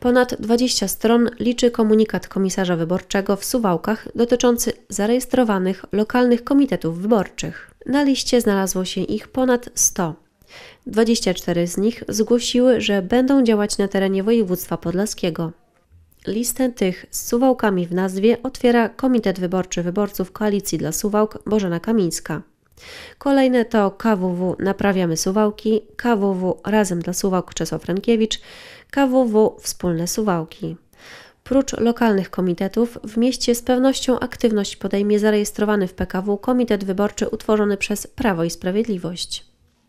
Ponad 20 stron liczy komunikat komisarza wyborczego w Suwałkach dotyczący zarejestrowanych lokalnych komitetów wyborczych. Na liście znalazło się ich ponad 100. 24 z nich zgłosiły, że będą działać na terenie województwa podlaskiego. Listę tych z Suwałkami w nazwie otwiera Komitet Wyborczy Wyborców Koalicji dla Suwałk Bożena Kamińska. Kolejne to KWW Naprawiamy Suwałki, KWW Razem dla Suwałk Czesław Frankiewicz, KWW Wspólne Suwałki. Prócz lokalnych komitetów, w mieście z pewnością aktywność podejmie zarejestrowany w PKW Komitet Wyborczy utworzony przez Prawo i Sprawiedliwość.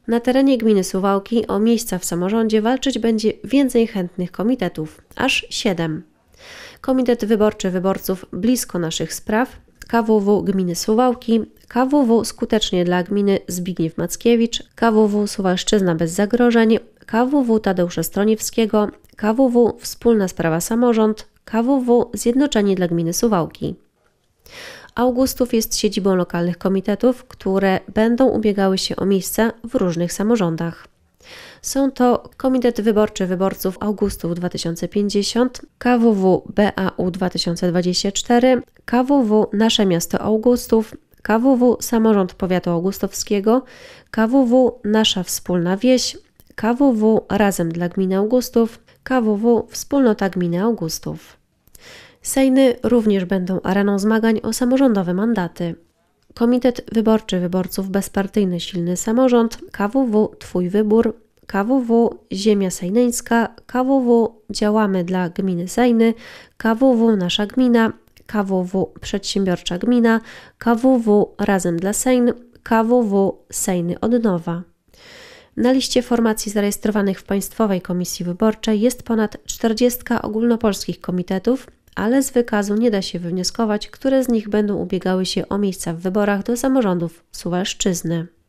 Na terenie gminy Suwałki o miejsca w samorządzie walczyć będzie więcej chętnych komitetów, aż 7. Komitet Wyborczy Wyborców Blisko Naszych Spraw, KWW Gminy Suwałki, KWW Skutecznie dla Gminy Zbigniew Mackiewicz, KWW Suwalszczyzna bez zagrożeń, KWW Tadeusza Stroniewskiego, KWW Wspólna Sprawa Samorząd, KWW Zjednoczenie dla Gminy Suwałki. Augustów jest siedzibą lokalnych komitetów, które będą ubiegały się o miejsca w różnych samorządach. Są to Komitet Wyborczy Wyborców Augustów 2050, KWW BAU 2024, KWW Nasze Miasto Augustów, KWW Samorząd Powiatu Augustowskiego, KWW Nasza Wspólna Wieś, KWW Razem dla Gminy Augustów, KWW Wspólnota Gminy Augustów. Sejny również będą areną zmagań o samorządowe mandaty. Komitet Wyborczy Wyborców Bezpartyjny Silny Samorząd, KWW Twój Wybór, KWW Ziemia Sejneńska, KWW Działamy dla Gminy Sejny, KWW Nasza Gmina, KWW Przedsiębiorcza Gmina, KWW Razem dla Sejn, KWW Sejny od nowa. Na liście formacji zarejestrowanych w Państwowej Komisji Wyborczej jest ponad 40 ogólnopolskich komitetów, ale z wykazu nie da się wywnioskować, które z nich będą ubiegały się o miejsca w wyborach do samorządów Suwalszczyzny.